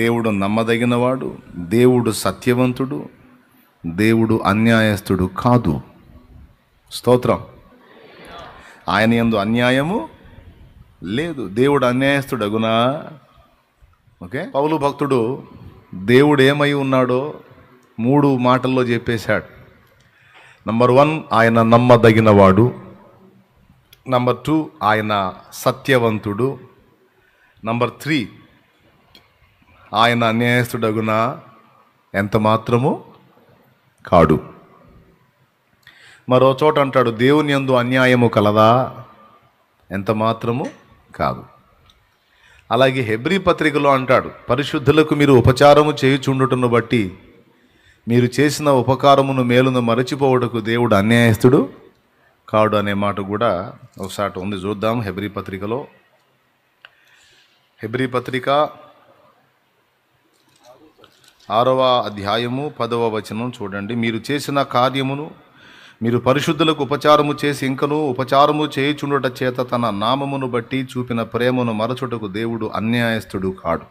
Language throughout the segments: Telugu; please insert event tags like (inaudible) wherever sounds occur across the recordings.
దేవుడు నమ్మదగినవాడు దేవుడు సత్యవంతుడు దేవుడు అన్యాయస్తుడు కాదు స్తోత్రం ఆయన ఎందు అన్యాయము లేదు దేవుడు అన్యాయస్తుడు అగునా ఓకే పౌలు భక్తుడు దేవుడు ఏమై ఉన్నాడో మూడు మాటల్లో చెప్పేశాడు నంబర్ వన్ ఆయన నమ్మదగినవాడు నంబర్ టూ ఆయన సత్యవంతుడు నంబర్ త్రీ ఆయన అన్యాయస్తుడగున ఎంత మాత్రము కాడు మరో చోట అంటాడు దేవుని ఎందు అన్యాయము కలదా ఎంత మాత్రము కాదు అలాగే హెబ్రి పత్రికలో అంటాడు పరిశుద్ధులకు మీరు ఉపచారము చేయుచుండుటను బట్టి మీరు చేసిన ఉపకారమును మేలును మరచిపోవటకు దేవుడు అన్యాయస్తుడు కాడు అనే మాట కూడా ఒకసారి ఉంది చూద్దాం హెబ్రి పత్రికలో హెబ్రి పత్రిక ఆరవ అధ్యాయము పదవ వచనం చూడండి మీరు చేసిన కార్యమును మీరు పరిశుద్ధులకు ఉపచారము చేసి ఇంకను ఉపచారము చేయుచుండట చేత తన నామమును బట్టి చూపిన ప్రేమను మరచుటకు దేవుడు అన్యాయస్తుడు కాడు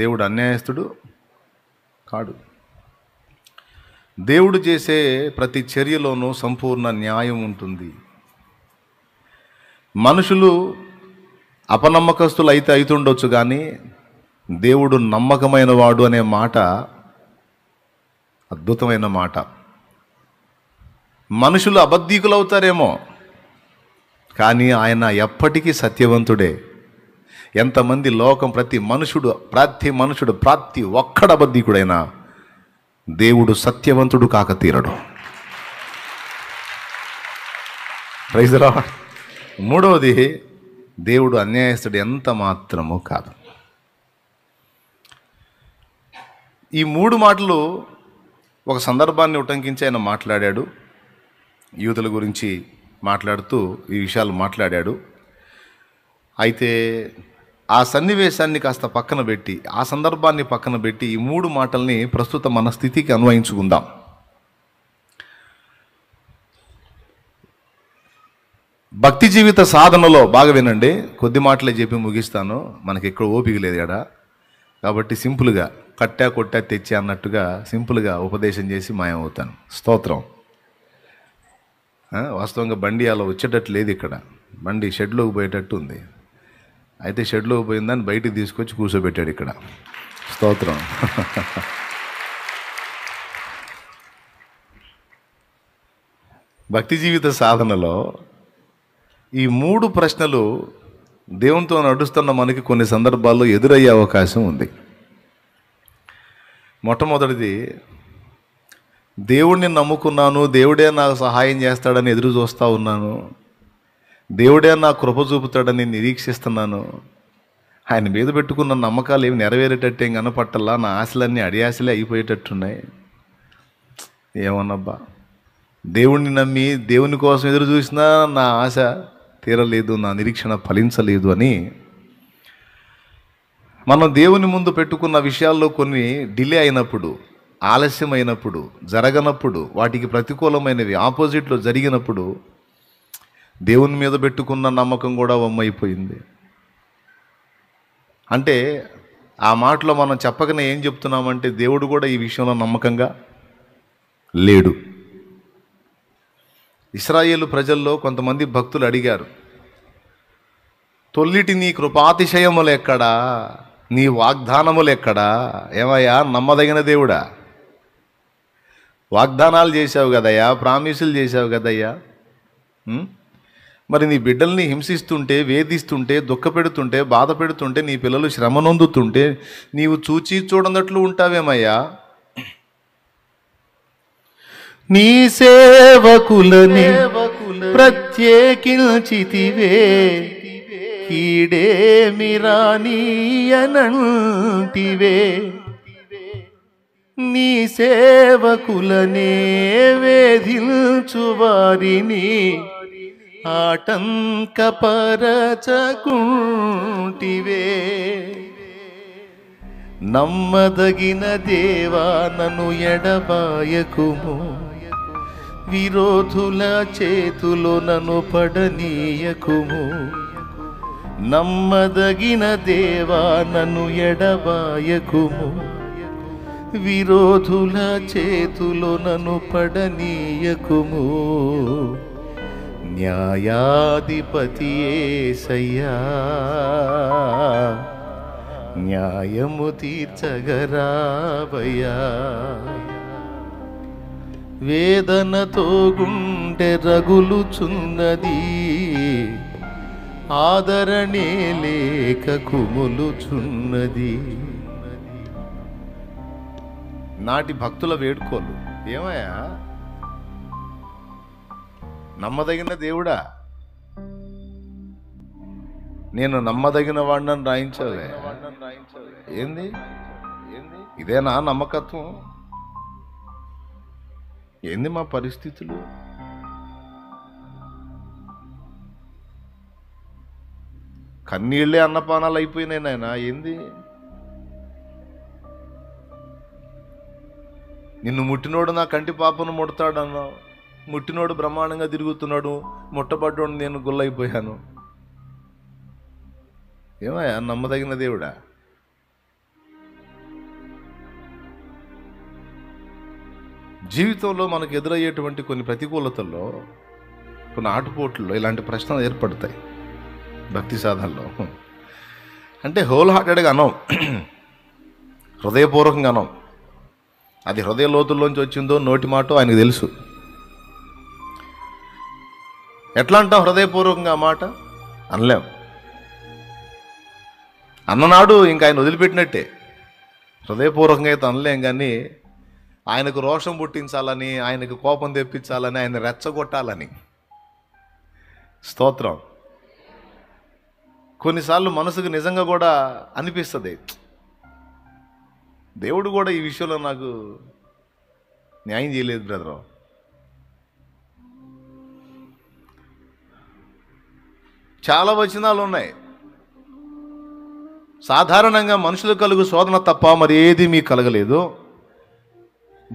దేవుడు అన్యాయస్తుడు కాడు దేవుడు చేసే ప్రతి చర్యలోనూ సంపూర్ణ న్యాయం ఉంటుంది మనుషులు అపనమ్మకస్తులు అయితే అవుతుండొచ్చు కానీ దేవుడు నమ్మకమైన వాడు అనే మాట అద్భుతమైన మాట మనుషులు అబద్ధీకులు అవుతారేమో కానీ ఆయన ఎప్పటికీ సత్యవంతుడే ఎంతమంది లోకం ప్రతి మనుషుడు ప్రతి మనుషుడు ప్రతి ఒక్కడ అబద్ధీకుడైనా దేవుడు సత్యవంతుడు కాక తీరడు ప్రైజ్ మూడవది దేవుడు అన్యాయస్తుడు ఎంత మాత్రము కాదు ఈ మూడు మాటలు ఒక సందర్భాన్ని ఉటంకించి ఆయన మాట్లాడాడు యూతుల గురించి మాట్లాడుతూ ఈ విషయాలు మాట్లాడాడు అయితే ఆ సన్నివేశాన్ని కాస్త పక్కన పెట్టి ఆ సందర్భాన్ని పక్కన పెట్టి ఈ మూడు మాటల్ని ప్రస్తుత మన స్థితికి అన్వయించుకుందాం భక్తి జీవిత సాధనలో బాగా వినండి కొద్ది మాటలే చెప్పి ముగిస్తాను మనకి ఎక్కడ ఓపిక లేదు కదా కాబట్టి సింపుల్గా కట్టా కొట్టా తెచ్చి అన్నట్టుగా సింపుల్గా ఉపదేశం చేసి మాయమవుతాను స్తోత్రం వాస్తవంగా బండి అలా వచ్చేటట్టు లేదు ఇక్కడ బండి షెడ్లోకి పోయేటట్టు ఉంది అయితే షెడ్లోకి పోయిందని బయటికి తీసుకొచ్చి కూర్చోబెట్టాడు ఇక్కడ స్తోత్రం (laughs) భక్తి జీవిత సాధనలో ఈ మూడు ప్రశ్నలు దేవునితో నడుస్తున్న మనకి కొన్ని సందర్భాల్లో ఎదురయ్యే అవకాశం ఉంది మొట్టమొదటిది దేవుడిని నమ్ముకున్నాను దేవుడే నాకు సహాయం చేస్తాడని ఎదురు చూస్తూ ఉన్నాను దేవుడే నా కృప చూపుతాడని నిరీక్షిస్తున్నాను ఆయన మీద పెట్టుకున్న నమ్మకాలు ఏమి నెరవేరేటట్టు ఏం కనపట్టల్లా నా ఆశలన్నీ అడియాశలే అయిపోయేటట్టున్నాయి ఏమన్నబ్బా దేవుణ్ణి నమ్మి దేవుని కోసం ఎదురు చూసినా నా ఆశ తీరలేదు నా నిరీక్షణ ఫలించలేదు అని మనం దేవుని ముందు పెట్టుకున్న విషయాల్లో కొన్ని డిలే అయినప్పుడు ఆలస్యమైనప్పుడు జరగనప్పుడు వాటికి ప్రతికూలమైనవి ఆపోజిట్లో జరిగినప్పుడు దేవుని మీద పెట్టుకున్న నమ్మకం కూడా వమ్మైపోయింది అంటే ఆ మాటలో మనం చెప్పకనే ఏం చెప్తున్నామంటే దేవుడు కూడా ఈ విషయంలో నమ్మకంగా లేడు ఇస్రాయేల్ ప్రజల్లో కొంతమంది భక్తులు అడిగారు తొల్లిటి నీ కృపాతిశయములు ఎక్కడా నీ వాగ్దానములు ఎక్కడా ఏమయ్యా నమ్మదగిన దేవుడా వాగ్దానాలు చేశావు కదయ్యా ప్రామిసులు చేశావు కదయ్యా మరి నీ బిడ్డల్ని హింసిస్తుంటే వేధిస్తుంటే దుఃఖపెడుతుంటే బాధ పెడుతుంటే నీ పిల్లలు శ్రమ నొందుతుంటే నీవు చూచి చూడనట్లు ఉంటావేమయ్యా నీ సేవకులనే ప్రత్యేకించితివే కీడే మిరానీయనంటివే నీ సేవకులనే వేధించువారిని ఆటంకపరచకుంటివే నమ్మదగిన దేవా నను ఎడబాయకుము విరోధుల చేతులు నను పడనీయకుము నమ్మదగిన దేవా నన్ను ఎడబాయకుము విరోధుల చేతులు నన్ను పడనీయకుము న్యాయాధిపతి ఏసయ్యా న్యాయము తీర్చగరాబయ్యా వేదనతో గుండె రగులు చున్నదీ ఆదరణే లేక కుములు చున్నది నాటి భక్తుల వేడుకోలు ఏమయ్యా నమ్మదగిన దేవుడా నేను నమ్మదగిన వాడిని రాయించలే ఏంది ఇదేనా నమ్మకత్వం ఏంది మా పరిస్థితులు కన్నీళ్ళే అన్నపానాలు అయిపోయినాయి నాయన ఏంది నిన్ను ముట్టినోడు నా కంటి పాపను ముడతాడన్నావు ముట్టినోడు బ్రహ్మాండంగా తిరుగుతున్నాడు ముట్టబడ్డోడు నేను గుల్లైపోయాను ఏమయ్యా నమ్మదగిన దేవుడా జీవితంలో మనకు ఎదురయ్యేటువంటి కొన్ని ప్రతికూలతల్లో కొన్ని ఆటుపోట్లలో ఇలాంటి ప్రశ్నలు ఏర్పడతాయి భక్తి సాధనలో అంటే హోల్ హార్టెడ్గా అనం హృదయపూర్వకంగా అనం అది హృదయ లోతుల్లోంచి వచ్చిందో నోటి మాట ఆయనకు తెలుసు ఎట్లా అంటాం హృదయపూర్వకంగా ఆ మాట అనలేం అన్ననాడు ఇంకా ఆయన వదిలిపెట్టినట్టే హృదయపూర్వకంగా అయితే అనలేం కానీ ఆయనకు రోషం పుట్టించాలని ఆయనకు కోపం తెప్పించాలని ఆయన రెచ్చగొట్టాలని స్తోత్రం కొన్నిసార్లు మనసుకు నిజంగా కూడా అనిపిస్తుంది దేవుడు కూడా ఈ విషయంలో నాకు న్యాయం చేయలేదు బ్రదర్ చాలా వచనాలు ఉన్నాయి సాధారణంగా మనుషులు కలుగు శోధన తప్ప మరి ఏది మీకు కలగలేదు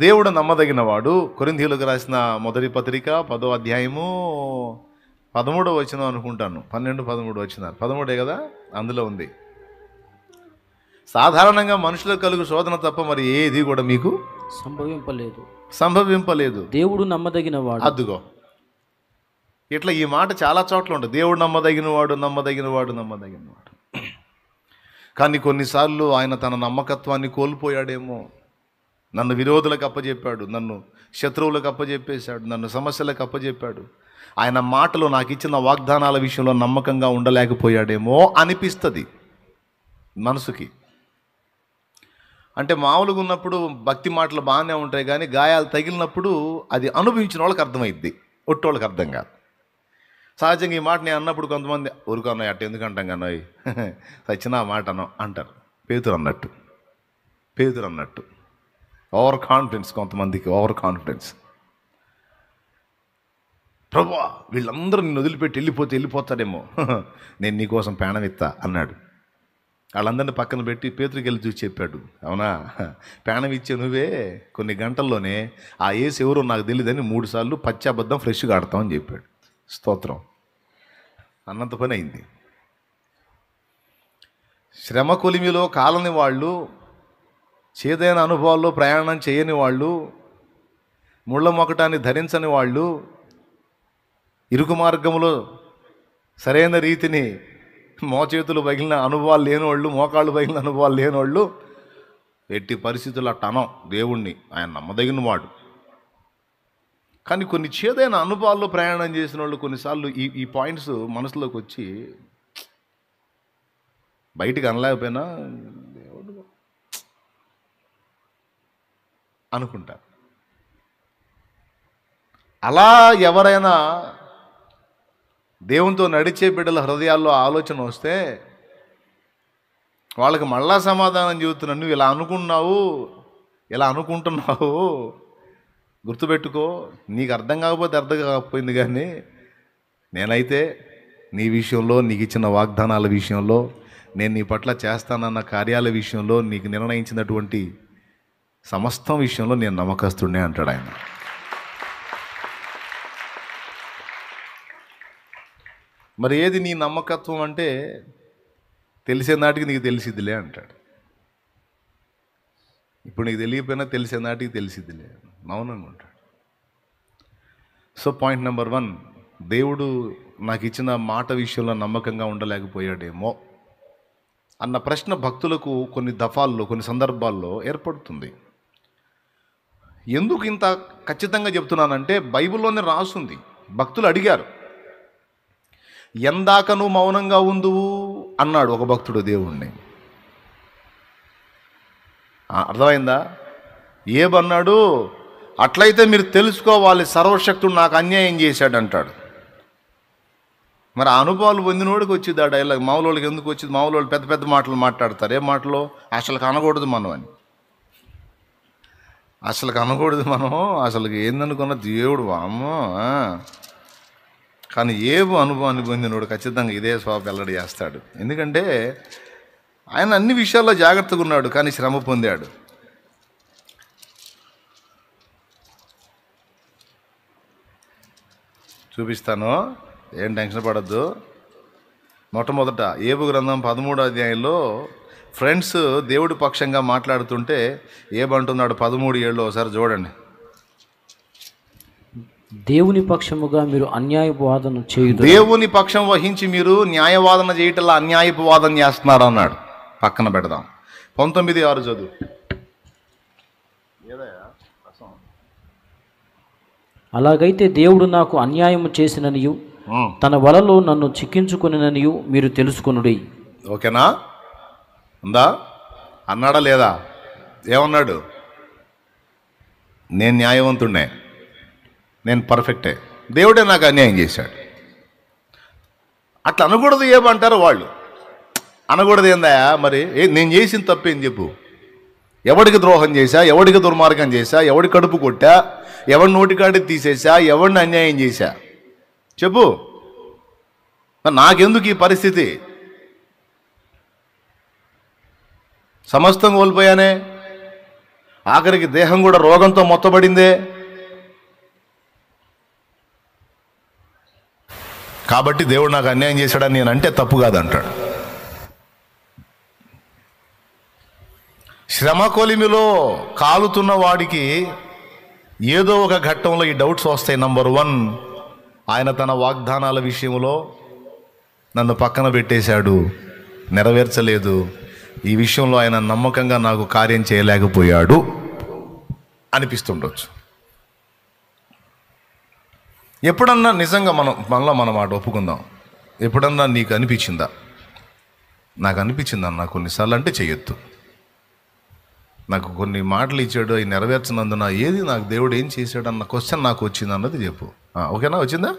దేవుడు నమ్మదగినవాడు కొరింధీలకు రాసిన మొదటి పత్రిక పదో అధ్యాయము పదమూడో వచనం అనుకుంటాను పన్నెండు పదమూడు వచనాలు పదమూడే కదా అందులో ఉంది సాధారణంగా మనుషులకు కలుగు శోధన తప్ప మరి ఏది కూడా మీకు సంభవింపలేదు సంభవింపలేదు దేవుడు నమ్మదగిన వాడు అద్దుగో ఇట్లా ఈ మాట చాలా చోట్ల ఉంటుంది దేవుడు నమ్మదగిన వాడు నమ్మదగిన వాడు నమ్మదగిన వాడు కానీ కొన్నిసార్లు ఆయన తన నమ్మకత్వాన్ని కోల్పోయాడేమో నన్ను విరోధులకు అప్పజెప్పాడు నన్ను శత్రువులకు అప్పజెప్పేశాడు నన్ను సమస్యలకు అప్పజెప్పాడు ఆయన మాటలు నాకు ఇచ్చిన వాగ్దానాల విషయంలో నమ్మకంగా ఉండలేకపోయాడేమో అనిపిస్తుంది మనసుకి అంటే మామూలుగా ఉన్నప్పుడు భక్తి మాటలు బాగానే ఉంటాయి కానీ గాయాలు తగిలినప్పుడు అది అనుభవించిన వాళ్ళకి అర్థమైద్ది ఒట్టోళ్ళకి అర్థం కాదు సహజంగా ఈ మాట నేను అన్నప్పుడు కొంతమంది ఊరుకన్నాయి అట్ట ఎందుకంటాం కన్నాయి (laughs) సచిన మాట అన్న అంటారు పేతురు అన్నట్టు పేతురు అన్నట్టు ఓవర్ కాన్ఫిడెన్స్ కొంతమందికి ఓవర్ కాన్ఫిడెన్స్ ప్రభా వీళ్ళందరూ నిన్ను వదిలిపెట్టి వెళ్ళిపోతే వెళ్ళిపోతారేమో (laughs) నేను నీకోసం ప్రాణం ఇస్తా అన్నాడు వాళ్ళందరినీ పక్కన పెట్టి పేతురికి వెళ్ళి చూసి చెప్పాడు అవునా (laughs) ప్రాణం ఇచ్చే నువ్వే కొన్ని గంటల్లోనే ఆ ఏసు ఎవరో నాకు తెలియదని మూడు సార్లు పచ్చాబద్ధం ఫ్రెష్గా ఆడతామని చెప్పాడు స్తోత్రం అన్నంత పని అయింది శ్రమ కొలిమిలో కాలని వాళ్ళు చేదైన అనుభవాల్లో ప్రయాణం చేయని వాళ్ళు ముళ్ళ మొకటాన్ని ధరించని వాళ్ళు ఇరుకు మార్గంలో సరైన రీతిని మోచేతులు పగిలిన అనుభవాలు లేనివాళ్ళు మోకాళ్ళు పగిలిన అనుభవాలు లేనివాళ్ళు ఎట్టి పరిస్థితులు అట్ట అనం దేవుణ్ణి ఆయన నమ్మదగిన వాడు కానీ కొన్ని చేదైన అనుభవాల్లో ప్రయాణం చేసిన వాళ్ళు కొన్నిసార్లు ఈ ఈ పాయింట్స్ మనసులోకి వచ్చి బయటికి అనలేకపోయినా దేవుడు అనుకుంటారు అలా ఎవరైనా దేవునితో నడిచే బిడ్డల హృదయాల్లో ఆలోచన వస్తే వాళ్ళకి మళ్ళా సమాధానం చెబుతున్నా నువ్వు ఇలా అనుకున్నావు ఇలా అనుకుంటున్నావు గుర్తుపెట్టుకో నీకు అర్థం కాకపోతే అర్థం కాకపోయింది కానీ నేనైతే నీ విషయంలో నీకు ఇచ్చిన వాగ్దానాల విషయంలో నేను నీ పట్ల చేస్తానన్న కార్యాల విషయంలో నీకు నిర్ణయించినటువంటి సమస్తం విషయంలో నేను నమ్మకస్తుండే అంటాడు ఆయన మరి ఏది నీ నమ్మకత్వం అంటే తెలిసే నాటికి నీకు తెలిసిద్దిలే అంటాడు ఇప్పుడు నీకు తెలియకపోయినా తెలిసే నాటికి తెలిసిద్దిలే మౌనంగా ఉంటాడు సో పాయింట్ నెంబర్ వన్ దేవుడు నాకు ఇచ్చిన మాట విషయంలో నమ్మకంగా ఉండలేకపోయాడేమో అన్న ప్రశ్న భక్తులకు కొన్ని దఫాల్లో కొన్ని సందర్భాల్లో ఏర్పడుతుంది ఎందుకు ఇంత ఖచ్చితంగా చెప్తున్నానంటే బైబిల్లోనే రాసుంది భక్తులు అడిగారు ఎందాక నువ్వు మౌనంగా ఉందువు అన్నాడు ఒక భక్తుడు దేవుణ్ణి అర్థమైందా ఏమన్నాడు అట్లయితే మీరు తెలుసుకోవాలి సర్వశక్తుడు నాకు అన్యాయం చేశాడు అంటాడు మరి అనుభవాలు పొందినోడికి వచ్చింది ఆ డైలాగ్ మామూలు ఎందుకు వచ్చింది మామూలు పెద్ద పెద్ద మాటలు మాట్లాడతారు ఏ మాటలు అసలు కనకూడదు మనం అని అసలు కనకూడదు మనం అసలు ఏందనుకున్న దేవుడు అమ్మో కానీ ఏవో అనుభవాన్ని పొందినోడు ఖచ్చితంగా ఇదే స్వభావ వెల్లడి చేస్తాడు ఎందుకంటే ఆయన అన్ని విషయాల్లో జాగ్రత్తగా ఉన్నాడు కానీ శ్రమ పొందాడు చూపిస్తాను ఏం టెన్షన్ పడద్దు మొట్టమొదట ఏబు గ్రంథం పదమూడో అధ్యాయంలో ఫ్రెండ్స్ దేవుడి పక్షంగా మాట్లాడుతుంటే ఏబంటున్నాడు పదమూడు ఏళ్ళు ఒకసారి చూడండి దేవుని పక్షముగా మీరు అన్యాయపు వాదన దేవుని పక్షం వహించి మీరు న్యాయవాదన చేయటంలో అన్యాయపు వాదన చేస్తున్నారు అన్నాడు పక్కన పెడదాం పంతొమ్మిది ఆరు చదువు అలాగైతే దేవుడు నాకు అన్యాయం చేసిననియు తన వలలో నన్ను చిక్కించుకునిననియు మీరు తెలుసుకునుడి ఓకేనా ఉందా అన్నాడా లేదా ఏమన్నాడు నేను న్యాయవంతుడే నేను పర్ఫెక్టే దేవుడే నాకు అన్యాయం చేశాడు అట్లా అనకూడదు ఏమంటారు వాళ్ళు అనకూడదు ఏందా మరి ఏ నేను చేసిన తప్పేం చెప్పు ఎవడికి ద్రోహం చేశా ఎవడికి దుర్మార్గం చేశా ఎవడి కడుపు కొట్టా ఎవడి నోటికాడి తీసేశా ఎవడిని అన్యాయం చేశా చెప్పు నాకెందుకు ఈ పరిస్థితి సమస్తం కోల్పోయానే ఆఖరికి దేహం కూడా రోగంతో మొత్తబడిందే కాబట్టి దేవుడు నాకు అన్యాయం చేశాడని నేను అంటే తప్పు కాదంటాడు శ్రమ కొలిమిలో కాలుతున్న వాడికి ఏదో ఒక ఘట్టంలో ఈ డౌట్స్ వస్తాయి నంబర్ వన్ ఆయన తన వాగ్దానాల విషయంలో నన్ను పక్కన పెట్టేశాడు నెరవేర్చలేదు ఈ విషయంలో ఆయన నమ్మకంగా నాకు కార్యం చేయలేకపోయాడు అనిపిస్తుండొచ్చు ఎప్పుడన్నా నిజంగా మనం మనలో మనం మాట ఒప్పుకుందాం ఎప్పుడన్నా నీకు అనిపించిందా నాకు అన్న కొన్నిసార్లు అంటే చేయొద్దు నాకు కొన్ని మాటలు ఇచ్చాడు అవి నెరవేర్చినందున ఏది నాకు దేవుడు ఏం చేశాడు అన్న క్వశ్చన్ నాకు వచ్చింది అన్నది చెప్పు ఓకేనా వచ్చిందా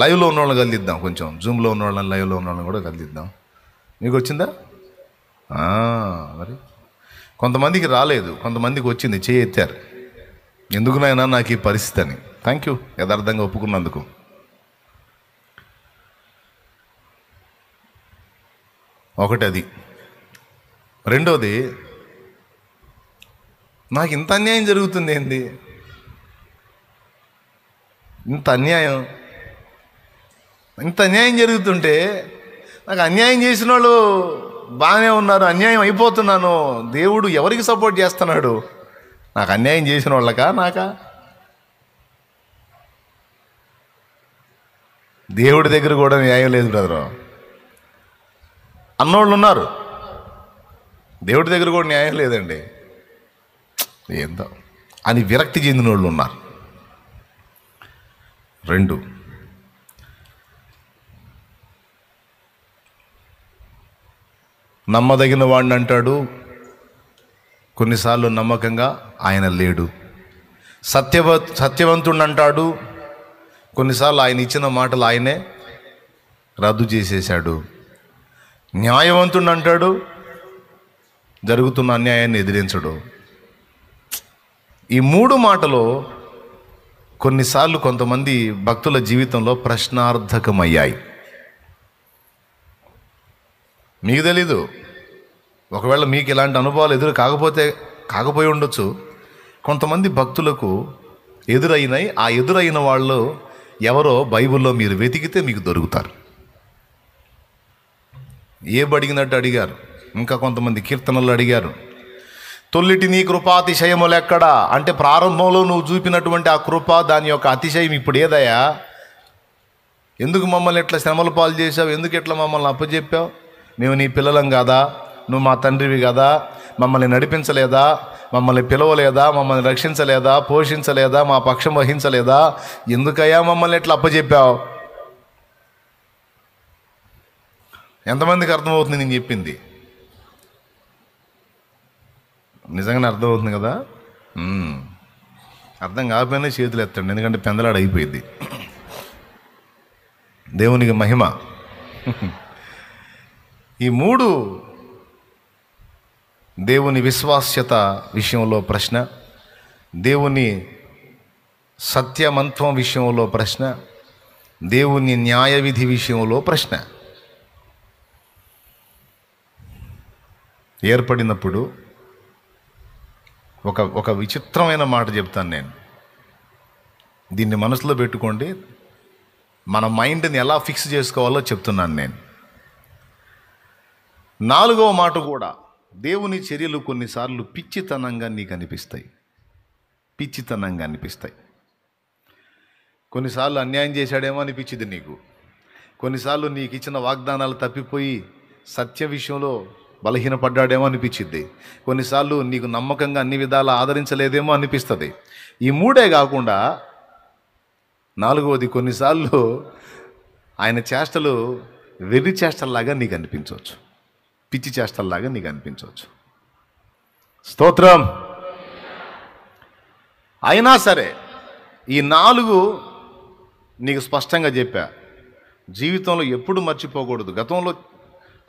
లైవ్లో ఉన్న వాళ్ళని కదిలిద్దాం కొంచెం జూమ్లో ఉన్న వాళ్ళని లైవ్లో ఉన్న వాళ్ళని కూడా కదిలిద్దాం మీకు వచ్చిందా మరి కొంతమందికి రాలేదు కొంతమందికి వచ్చింది చేయెత్తారు ఎందుకునైనా నాకు ఈ పరిస్థితి అని థ్యాంక్ యూ యథార్థంగా ఒప్పుకున్నందుకు ఒకటి అది రెండోది నాకు ఇంత అన్యాయం జరుగుతుంది ఏంది ఇంత అన్యాయం ఇంత అన్యాయం జరుగుతుంటే నాకు అన్యాయం చేసిన వాళ్ళు బాగానే ఉన్నారు అన్యాయం అయిపోతున్నాను దేవుడు ఎవరికి సపోర్ట్ చేస్తున్నాడు నాకు అన్యాయం చేసిన వాళ్ళకా నాకా దేవుడి దగ్గర కూడా న్యాయం లేదు బ్రదరు అన్నోళ్ళు ఉన్నారు దేవుడి దగ్గర కూడా న్యాయం లేదండి ఏందో అని విరక్తి చెందిన వాళ్ళు ఉన్నారు రెండు నమ్మదగిన వాడిని అంటాడు కొన్నిసార్లు నమ్మకంగా ఆయన లేడు సత్యవ సత్యవంతుడు అంటాడు కొన్నిసార్లు ఆయన ఇచ్చిన మాటలు ఆయనే రద్దు చేసేశాడు న్యాయవంతుడు అంటాడు జరుగుతున్న అన్యాయాన్ని ఎదిరించడు ఈ మూడు మాటలు కొన్నిసార్లు కొంతమంది భక్తుల జీవితంలో ప్రశ్నార్థకమయ్యాయి మీకు తెలీదు ఒకవేళ మీకు ఇలాంటి అనుభవాలు ఎదురు కాకపోతే కాకపోయి ఉండొచ్చు కొంతమంది భక్తులకు ఎదురైనాయి ఆ ఎదురైన వాళ్ళు ఎవరో బైబిల్లో మీరు వెతికితే మీకు దొరుకుతారు ఏ బడిగినట్టు అడిగారు ఇంకా కొంతమంది కీర్తనలు అడిగారు తొల్లిటి నీ కృపాతిశయములు ఎక్కడా అంటే ప్రారంభంలో నువ్వు చూపినటువంటి ఆ కృప దాని యొక్క అతిశయం ఇప్పుడు ఏదయా ఎందుకు మమ్మల్ని ఎట్లా శ్రమల పాలు చేసావు ఎందుకు ఎట్లా మమ్మల్ని అప్పచెప్పావు మేము నీ పిల్లలం కాదా నువ్వు మా తండ్రివి కదా మమ్మల్ని నడిపించలేదా మమ్మల్ని పిలవలేదా మమ్మల్ని రక్షించలేదా పోషించలేదా మా పక్షం వహించలేదా ఎందుకయ్యా మమ్మల్ని ఎట్లా అప్పచెప్పావు ఎంతమందికి అర్థమవుతుంది నేను చెప్పింది నిజంగానే అర్థమవుతుంది కదా అర్థం కాకపోయినా చేతులు ఎత్తండి ఎందుకంటే పెందలాడు అయిపోయింది దేవునికి మహిమ ఈ మూడు దేవుని విశ్వాస్యత విషయంలో ప్రశ్న దేవుని సత్యమంత్వం విషయంలో ప్రశ్న దేవుని న్యాయ విధి విషయంలో ప్రశ్న ఏర్పడినప్పుడు ఒక ఒక విచిత్రమైన మాట చెప్తాను నేను దీన్ని మనసులో పెట్టుకోండి మన మైండ్ని ఎలా ఫిక్స్ చేసుకోవాలో చెప్తున్నాను నేను నాలుగవ మాట కూడా దేవుని చర్యలు కొన్నిసార్లు పిచ్చితనంగా నీకు అనిపిస్తాయి పిచ్చితనంగా అనిపిస్తాయి కొన్నిసార్లు అన్యాయం చేశాడేమో అనిపించింది నీకు కొన్నిసార్లు నీకు ఇచ్చిన వాగ్దానాలు తప్పిపోయి సత్య విషయంలో బలహీనపడ్డాడేమో అనిపించింది కొన్నిసార్లు నీకు నమ్మకంగా అన్ని విధాలు ఆదరించలేదేమో అనిపిస్తుంది ఈ మూడే కాకుండా నాలుగవది కొన్నిసార్లు ఆయన చేష్టలు వెర్రి చేష్టల్లాగా నీకు అనిపించవచ్చు పిచ్చి చేష్టల్లాగా నీకు అనిపించవచ్చు స్తోత్రం అయినా సరే ఈ నాలుగు నీకు స్పష్టంగా చెప్పా జీవితంలో ఎప్పుడు మర్చిపోకూడదు గతంలో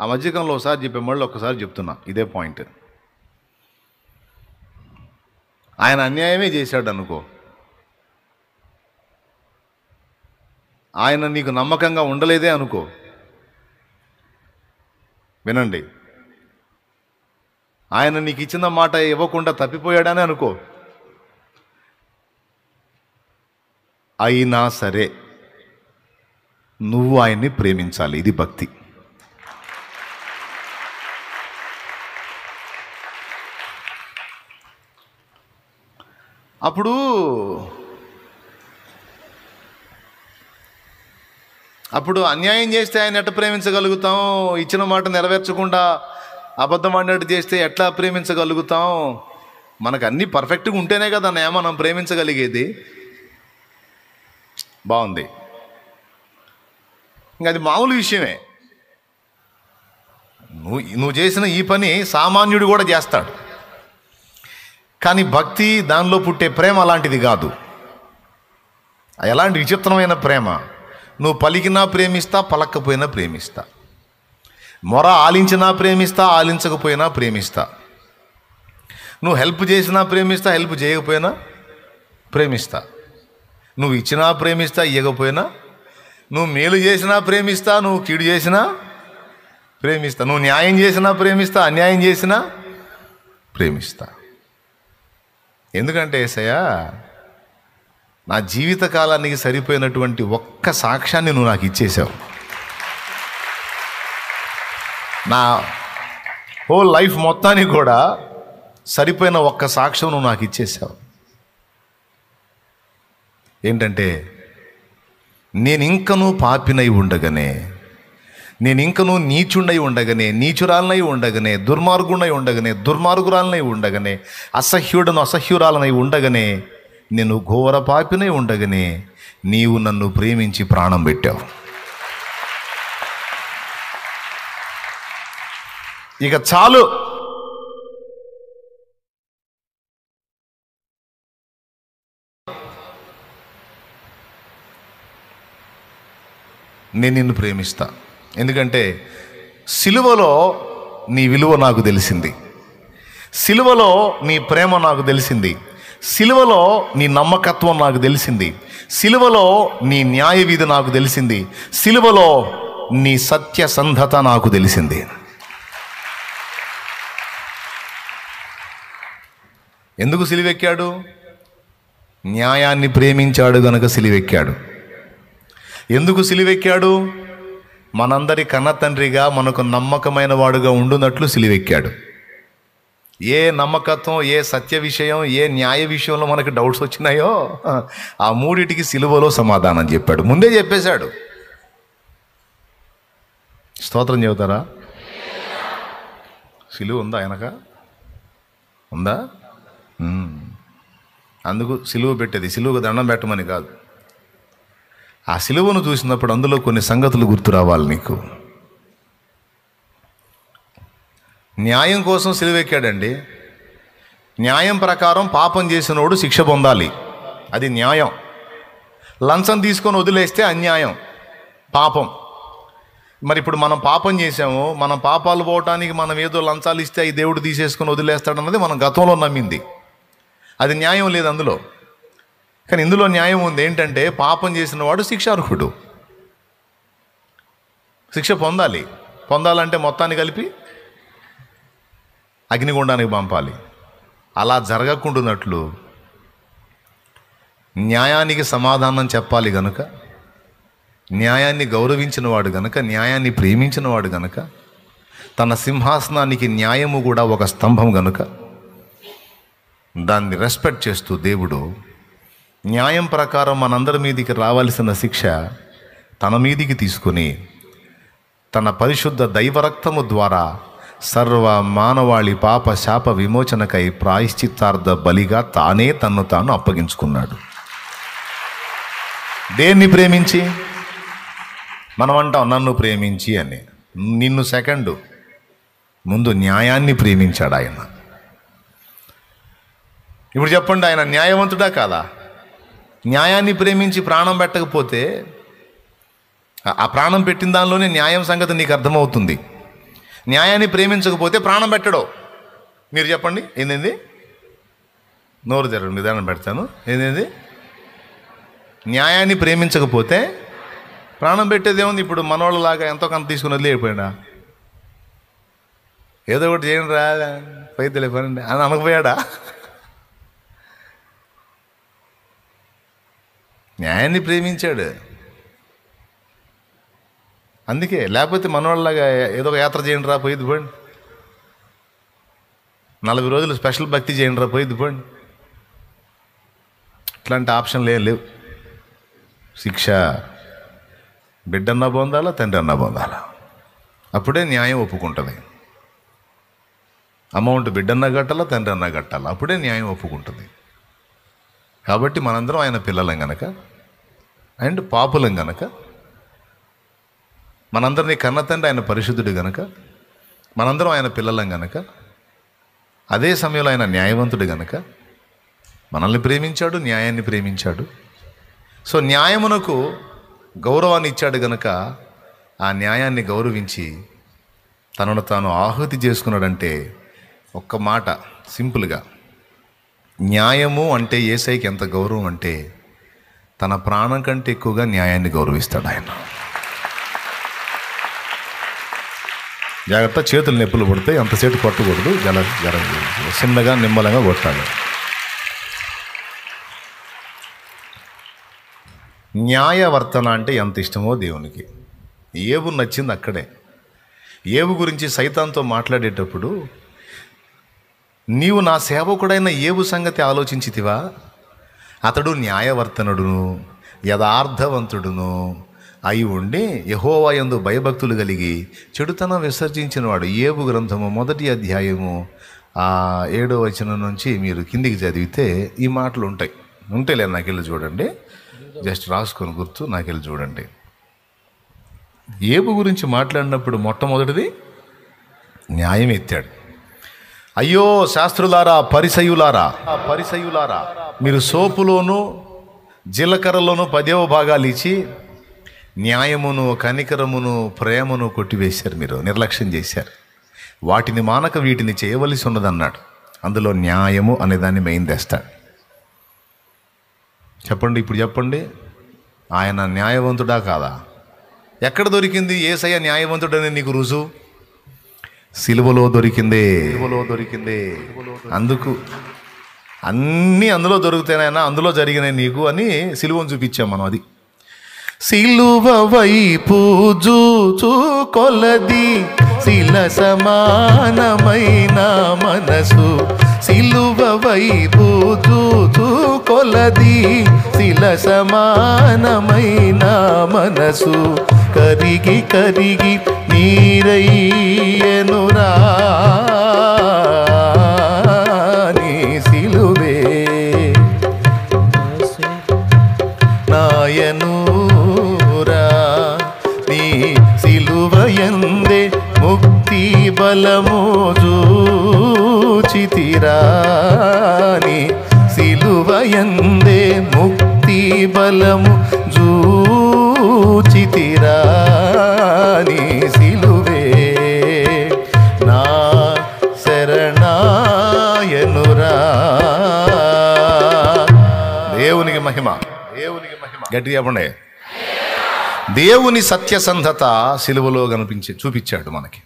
ఆ మధ్యకంలో ఒకసారి చెప్పే మళ్ళీ ఒక్కసారి చెప్తున్నా ఇదే పాయింట్ ఆయన అన్యాయమే చేశాడు అనుకో ఆయన నీకు నమ్మకంగా ఉండలేదే అనుకో వినండి ఆయన నీకు ఇచ్చిన మాట ఇవ్వకుండా తప్పిపోయాడని అనుకో అయినా సరే నువ్వు ఆయన్ని ప్రేమించాలి ఇది భక్తి అప్పుడు అప్పుడు అన్యాయం చేస్తే ఆయన ఎట్లా ప్రేమించగలుగుతాం ఇచ్చిన మాట నెరవేర్చకుండా అబద్ధం అన్నట్టు చేస్తే ఎట్లా ప్రేమించగలుగుతాం మనకు అన్నీ పర్ఫెక్ట్గా ఉంటేనే కదా అన్నయ్య మనం ప్రేమించగలిగేది బాగుంది ఇంకా అది మామూలు విషయమే నువ్వు నువ్వు చేసిన ఈ పని సామాన్యుడు కూడా చేస్తాడు కానీ భక్తి దానిలో పుట్టే ప్రేమ అలాంటిది కాదు ఎలాంటి విచిత్రమైన ప్రేమ నువ్వు పలికినా ప్రేమిస్తా పలక్కపోయినా ప్రేమిస్తా మొర ఆలించినా ప్రేమిస్తా ఆలించకపోయినా ప్రేమిస్తా నువ్వు హెల్ప్ చేసినా ప్రేమిస్తా హెల్ప్ చేయకపోయినా ప్రేమిస్తా నువ్వు ఇచ్చినా ప్రేమిస్తా ఇవ్వకపోయినా నువ్వు మేలు చేసినా ప్రేమిస్తా నువ్వు కీడు చేసినా ప్రేమిస్తా నువ్వు న్యాయం చేసినా ప్రేమిస్తా అన్యాయం చేసినా ప్రేమిస్తా ఎందుకంటే ఏసయ్యా నా జీవితకాలానికి సరిపోయినటువంటి ఒక్క సాక్ష్యాన్ని నువ్వు నాకు ఇచ్చేసావు నా హోల్ లైఫ్ మొత్తానికి కూడా సరిపోయిన ఒక్క సాక్ష్యం నువ్వు నాకు ఇచ్చేసావు ఏంటంటే నేను ఇంకనూ పాపినై ఉండగానే నేను ఇంకనూ నీచుండై ఉండగానే నీచురాలనై ఉండగానే దుర్మార్గునై ఉండగానే దుర్మార్గురాలనై ఉండగానే అసహ్యుడను అసహ్యురాలనై ఉండగానే నేను ఘోర పాపినే ఉండగానే నీవు నన్ను ప్రేమించి ప్రాణం పెట్టావు ఇక చాలు నేను నిన్ను ప్రేమిస్తా ఎందుకంటే సిలువలో నీ విలువ నాకు తెలిసింది సిలువలో నీ ప్రేమ నాకు తెలిసింది సిలువలో నీ నమ్మకత్వం నాకు తెలిసింది సిలువలో నీ న్యాయ విధి నాకు తెలిసింది సిలువలో నీ సత్యసంధత నాకు తెలిసింది ఎందుకు సిలివెక్కాడు న్యాయాన్ని ప్రేమించాడు గనక సిలివెక్కాడు ఎందుకు సిలివెక్కాడు మనందరి కన్న తండ్రిగా మనకు నమ్మకమైన వాడుగా ఉండునట్లు సిలివెక్కాడు ఏ నమ్మకత్వం ఏ సత్య విషయం ఏ న్యాయ విషయంలో మనకు డౌట్స్ వచ్చినాయో ఆ మూడిటికి సిలువలో సమాధానం చెప్పాడు ముందే చెప్పేశాడు స్తోత్రం చెబుతారా సిలువ ఉందా ఆయనక ఉందా అందుకు సిలువ పెట్టేది సిలువకు దండం పెట్టమని కాదు ఆ సిలువను చూసినప్పుడు అందులో కొన్ని సంగతులు గుర్తు రావాలి నీకు న్యాయం కోసం సిలువెక్కాడండి న్యాయం ప్రకారం పాపం చేసినోడు శిక్ష పొందాలి అది న్యాయం లంచం తీసుకొని వదిలేస్తే అన్యాయం పాపం మరి ఇప్పుడు మనం పాపం చేసాము మనం పాపాలు పోవటానికి మనం ఏదో లంచాలు ఇస్తే ఈ దేవుడు తీసేసుకొని వదిలేస్తాడన్నది మనం గతంలో నమ్మింది అది న్యాయం లేదు అందులో కానీ ఇందులో న్యాయం ఉంది ఏంటంటే పాపం చేసిన వాడు శిక్షార్హుడు శిక్ష పొందాలి పొందాలంటే మొత్తాన్ని కలిపి అగ్నిగుండానికి పంపాలి అలా జరగకుండానట్లు న్యాయానికి సమాధానం చెప్పాలి గనుక న్యాయాన్ని గౌరవించిన వాడు గనుక న్యాయాన్ని ప్రేమించిన వాడు గనుక తన సింహాసనానికి న్యాయము కూడా ఒక స్తంభం గనుక దాన్ని రెస్పెక్ట్ చేస్తూ దేవుడు న్యాయం ప్రకారం మనందరి మీదికి రావాల్సిన శిక్ష తన మీదికి తీసుకుని తన పరిశుద్ధ దైవరక్తము ద్వారా సర్వ మానవాళి పాప శాప విమోచనకై ప్రాయశ్చిత్తార్థ బలిగా తానే తన్ను తాను అప్పగించుకున్నాడు దేన్ని ప్రేమించి మనం అంటాం నన్ను ప్రేమించి అని నిన్ను సెకండు ముందు న్యాయాన్ని ప్రేమించాడు ఆయన ఇప్పుడు చెప్పండి ఆయన న్యాయవంతుడా కాదా న్యాయాన్ని ప్రేమించి ప్రాణం పెట్టకపోతే ఆ ప్రాణం పెట్టిన దానిలోనే న్యాయం సంగతి నీకు అర్థమవుతుంది న్యాయాన్ని ప్రేమించకపోతే ప్రాణం పెట్టడు మీరు చెప్పండి ఏంది నోరు తెరడు నిదానం పెడతాను ఏంది న్యాయాన్ని ప్రేమించకపోతే ప్రాణం పెట్టేదేముంది ఇప్పుడు మనవాళ్ళలాగా ఎంతో కొంత తీసుకుని వదిలేపోయాడా ఏదో ఒకటి చేయండి రా పైతలే పనండి అని అనకపోయాడా న్యాయాన్ని ప్రేమించాడు అందుకే లేకపోతే వాళ్ళగా ఏదో ఒక యాత్ర చేయండి రా పోయిద్దు పోండి నలభై రోజులు స్పెషల్ భక్తి చేయండి రా పోయిద్దు పోండి ఇట్లాంటి ఆప్షన్లు ఏం లేవు శిక్ష బిడ్డన్నా పొందాలా తండ్రి అన్నా పొందాలా అప్పుడే న్యాయం ఒప్పుకుంటుంది అమౌంట్ బిడ్డన్నా కట్టాలా తండ్రి అన్నా కట్టాలా అప్పుడే న్యాయం ఒప్పుకుంటుంది కాబట్టి మనందరం ఆయన పిల్లలం గనక అండ్ పాపులం గనక మనందరినీ కన్నతండ్రి ఆయన పరిశుద్ధుడు గనక మనందరం ఆయన పిల్లలం గనక అదే సమయంలో ఆయన న్యాయవంతుడు గనక మనల్ని ప్రేమించాడు న్యాయాన్ని ప్రేమించాడు సో న్యాయమునకు గౌరవాన్ని ఇచ్చాడు గనక ఆ న్యాయాన్ని గౌరవించి తనను తాను ఆహుతి చేసుకున్నాడంటే ఒక్క మాట సింపుల్గా న్యాయము అంటే ఏసైకి ఎంత గౌరవం అంటే తన ప్రాణం కంటే ఎక్కువగా న్యాయాన్ని గౌరవిస్తాడు ఆయన జాగ్రత్త చేతులు నొప్పులు పడితే ఎంతసేపు కొట్టకూడదు జల జరగకూడదు చిన్నగా నిమ్మలంగా కొట్టాలి న్యాయవర్తన అంటే ఎంత ఇష్టమో దేవునికి ఏవు నచ్చింది అక్కడే ఏవు గురించి సైతాంతో మాట్లాడేటప్పుడు నీవు నా సేవకుడైన ఏవు సంగతి ఆలోచించితివా అతడు న్యాయవర్తనుడును యథార్థవంతుడును అయి ఉండి యహోవాయందు భయభక్తులు కలిగి చెడుతనం విసర్జించినవాడు ఏబు గ్రంథము మొదటి అధ్యాయము ఏడో వచనం నుంచి మీరు కిందికి చదివితే ఈ మాటలు ఉంటాయి ఉంటేలే నాకు వెళ్ళి చూడండి జస్ట్ రాసుకొని గుర్తు నాకు వెళ్ళి చూడండి ఏబు గురించి మాట్లాడినప్పుడు మొట్టమొదటిది న్యాయం ఎత్తాడు అయ్యో శాస్త్రులారా పరిసయులారా పరిసయులారా మీరు సోపులోను జీలకర్రలోను పదేవ భాగాలు ఇచ్చి న్యాయమును కనికరమును ప్రేమను కొట్టివేశారు మీరు నిర్లక్ష్యం చేశారు వాటిని మానక వీటిని చేయవలసి ఉన్నదన్నాడు అందులో న్యాయము అనేదాన్ని మెయిన్ తెస్తాడు చెప్పండి ఇప్పుడు చెప్పండి ఆయన న్యాయవంతుడా కాదా ఎక్కడ దొరికింది ఏసయ్య న్యాయవంతుడని నీకు రుజువు సిలువలో దొరికిందే సిలువలో దొరికిందే అందుకు అన్నీ అందులో దొరుకుతాయినా అందులో జరిగినాయి నీకు అని సిలువను చూపించాం మనం అది సిలువ వైపు కొలది శిల సమానమైన మనసు సిలువ వైపు కొలది శిల సమానమైన మనసు కరిగి కరిగి నీరయ్యనురా బలము చూచితిరాని సిలువయందే ముక్తి బలము చూచితిరాని సిలువే నా శరణాయనురా దేవునికి మహిమ దేవునికి మహిమ గట్టి చెప్పండి దేవుని సత్యసంధత సిలువలో కనిపించి చూపించాడు మనకి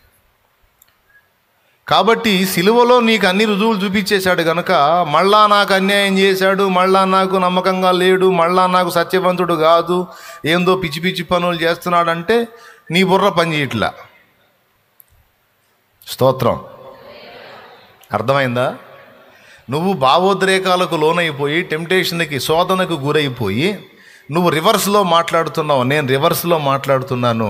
కాబట్టి సిలువలో నీకు అన్ని రుజువులు చూపించేశాడు కనుక మళ్ళా నాకు అన్యాయం చేశాడు మళ్ళా నాకు నమ్మకంగా లేడు మళ్ళా నాకు సత్యవంతుడు కాదు ఏందో పిచ్చి పిచ్చి పనులు చేస్తున్నాడంటే నీ బుర్ర పని చేయట్లా స్తోత్రం అర్థమైందా నువ్వు భావోద్రేకాలకు లోనైపోయి టెంప్టేషన్కి శోధనకు గురైపోయి నువ్వు రివర్స్లో మాట్లాడుతున్నావు నేను రివర్స్లో మాట్లాడుతున్నాను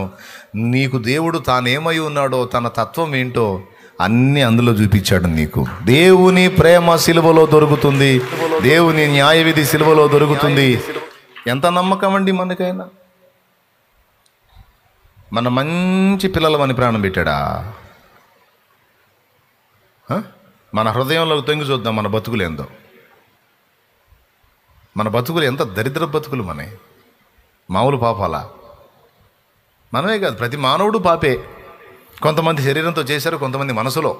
నీకు దేవుడు తానేమై ఉన్నాడో తన తత్వం ఏంటో అన్ని అందులో చూపించాడు నీకు దేవుని ప్రేమ సిలువలో దొరుకుతుంది దేవుని న్యాయవిధి సిలువలో దొరుకుతుంది ఎంత నమ్మకం అండి మనకైనా మన మంచి పిల్లలు అని ప్రాణం పెట్టాడా మన హృదయంలో తొంగి చూద్దాం మన బతుకులు ఏందో మన బతుకులు ఎంత దరిద్ర బతుకులు మనే మామూలు పాపాలా మనమే కాదు ప్రతి మానవుడు పాపే కొంతమంది శరీరంతో చేశారు కొంతమంది మనసులో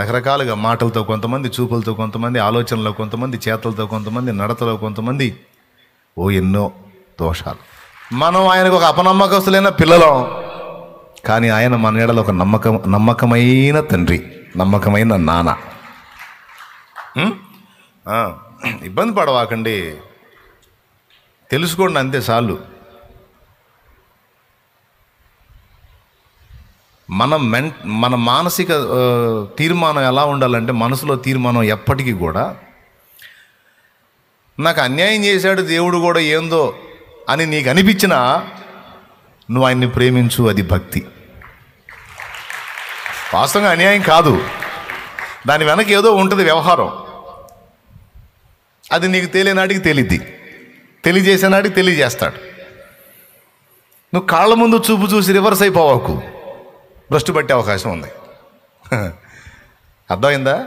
రకరకాలుగా మాటలతో కొంతమంది చూపులతో కొంతమంది ఆలోచనలో కొంతమంది చేతలతో కొంతమంది నడతలో కొంతమంది ఓ ఎన్నో దోషాలు మనం ఆయనకు ఒక అపనమ్మకస్తులైన పిల్లలం కానీ ఆయన మన ఏడలో ఒక నమ్మకం నమ్మకమైన తండ్రి నమ్మకమైన నాన్న ఇబ్బంది పడవాకండి తెలుసుకోండి అంతే చాలు మన మెన్ మన మానసిక తీర్మానం ఎలా ఉండాలంటే మనసులో తీర్మానం ఎప్పటికీ కూడా నాకు అన్యాయం చేశాడు దేవుడు కూడా ఏందో అని నీకు అనిపించినా నువ్వు ఆయన్ని ప్రేమించు అది భక్తి వాస్తవంగా అన్యాయం కాదు దాని వెనక ఏదో ఉంటుంది వ్యవహారం అది నీకు తెలియనాటికి తెలియద్ది తెలియజేసేనాటికి తెలియజేస్తాడు నువ్వు కాళ్ళ ముందు చూపు చూసి రివర్స్ అయిపోవాకు భ్రష్టు పట్టే అవకాశం ఉంది (laughs) అర్థమైందా